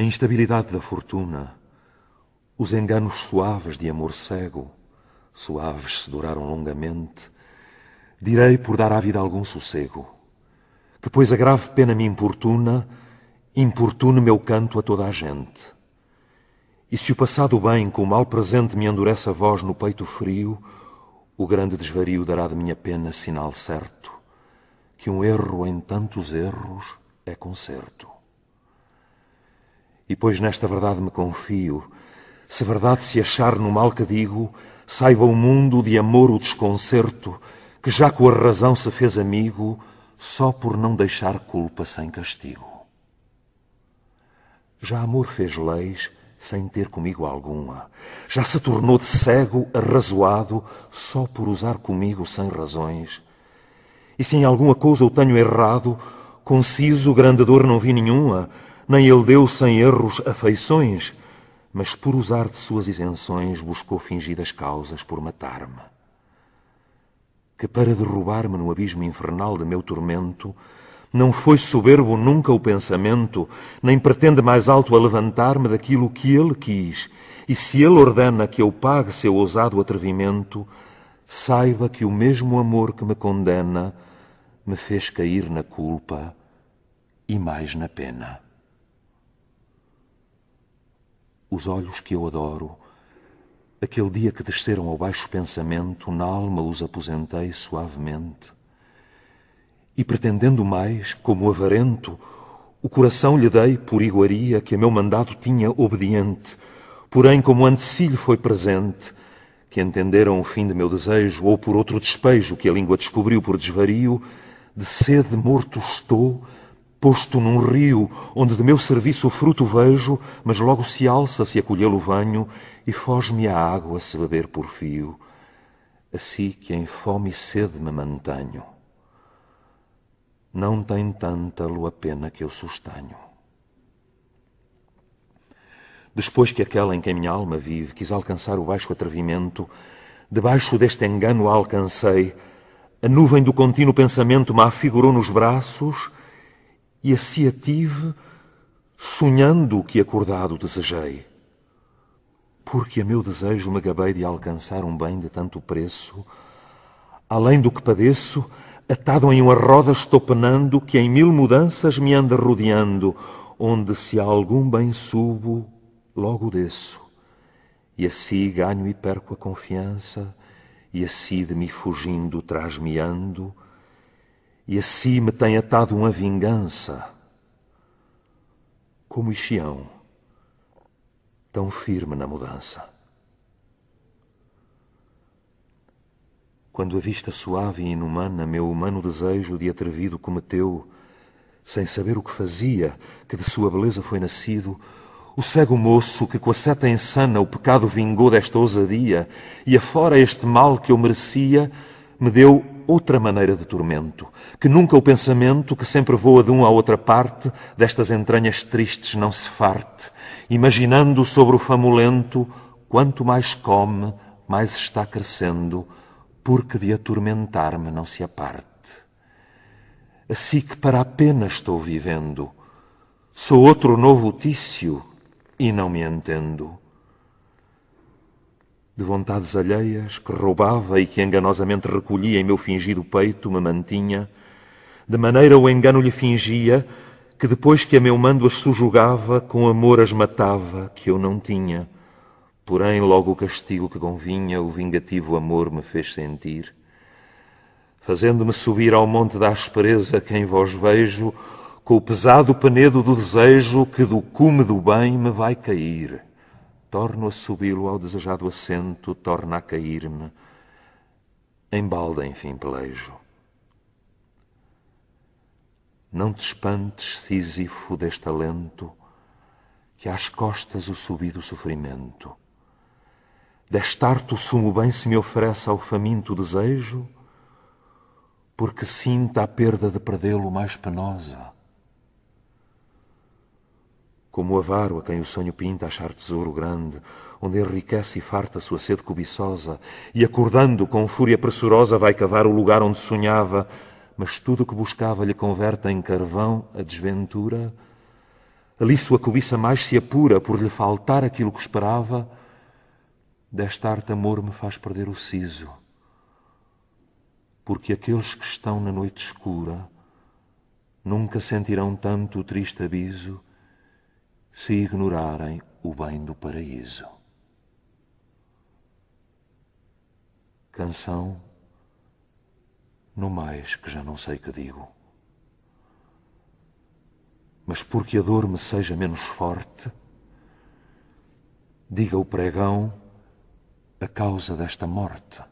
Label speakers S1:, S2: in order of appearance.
S1: a instabilidade da fortuna, os enganos suaves de amor cego, suaves se duraram longamente, direi por dar à vida algum sossego. Que, pois a grave pena me importuna, importune meu canto a toda a gente. E se o passado bem com o mal presente me endurece a voz no peito frio, o grande desvario dará de minha pena sinal certo, que um erro em tantos erros é concerto. E pois nesta verdade me confio, se verdade se achar no mal que digo, saiba o mundo de amor o desconcerto, que já com a razão se fez amigo, só por não deixar culpa sem castigo. Já amor fez leis sem ter comigo alguma, já se tornou de cego arrazoado só por usar comigo sem razões. E se em alguma coisa eu tenho errado, conciso, grande dor não vi nenhuma, nem ele deu sem erros afeições, mas por usar de suas isenções buscou fingidas causas por matar-me. Que para derrubar-me no abismo infernal de meu tormento, não foi soberbo nunca o pensamento, nem pretende mais alto a levantar-me daquilo que ele quis, e se ele ordena que eu pague seu ousado atrevimento, saiba que o mesmo amor que me condena me fez cair na culpa e mais na pena os olhos que eu adoro. Aquele dia que desceram ao baixo pensamento, na alma os aposentei suavemente. E pretendendo mais, como avarento, o coração lhe dei por iguaria que a meu mandado tinha obediente. Porém, como antecilho foi presente, que entenderam o fim de meu desejo, ou por outro despejo que a língua descobriu por desvario, de sede morto estou, posto num rio, onde de meu serviço o fruto vejo, mas logo se alça se acolhê-lo venho, e foge-me a água se beber por fio, assim que em fome e sede me mantenho. Não tem tântalo a pena que eu sustenho. Depois que aquela em quem minha alma vive quis alcançar o baixo atrevimento, debaixo deste engano a alcancei, a nuvem do contínuo pensamento me afigurou nos braços, e assim a tive, sonhando o que acordado desejei. Porque a meu desejo me gabei de alcançar um bem de tanto preço, além do que padeço, atado em uma roda estou penando, que em mil mudanças me anda rodeando, onde se a algum bem subo, logo desço. E assim ganho e perco a confiança, e assim de mim fugindo traz-me ando, e a si me tem atado uma vingança. Como Ixião, tão firme na mudança. Quando a vista suave e inumana meu humano desejo de atrevido cometeu, sem saber o que fazia, que de sua beleza foi nascido, o cego moço que com a seta insana o pecado vingou desta ousadia, e afora este mal que eu merecia, me deu outra maneira de tormento, que nunca o pensamento, que sempre voa de um à outra parte, destas entranhas tristes não se farte, imaginando sobre o famulento, quanto mais come, mais está crescendo, porque de atormentar-me não se aparte. Assim que para a pena estou vivendo, sou outro novo tício e não me entendo de vontades alheias que roubava e que enganosamente recolhia em meu fingido peito, me mantinha, de maneira o engano lhe fingia, que depois que a meu mando as sujugava, com amor as matava, que eu não tinha. Porém, logo o castigo que convinha, o vingativo amor me fez sentir. Fazendo-me subir ao monte da aspereza que em vós vejo, com o pesado penedo do desejo que do cume do bem me vai cair. Torno a subi-lo ao desejado assento, torna a cair-me. Embalda, enfim, pelejo. Não te espantes, Sísifo, deste alento, que às costas o subido sofrimento. Destarto o sumo bem se me oferece ao faminto desejo, porque sinta a perda de perdê-lo mais penosa. Como o avaro a quem o sonho pinta achar tesouro grande, onde enriquece e farta sua sede cobiçosa, e acordando com fúria pressurosa vai cavar o lugar onde sonhava, mas tudo o que buscava lhe converte em carvão a desventura. Ali sua cobiça mais se apura por lhe faltar aquilo que esperava. Desta arte amor me faz perder o siso, porque aqueles que estão na noite escura nunca sentirão tanto o triste aviso se ignorarem o bem do paraíso. Canção, no mais que já não sei que digo. Mas porque a dor me seja menos forte, diga o pregão a causa desta morte.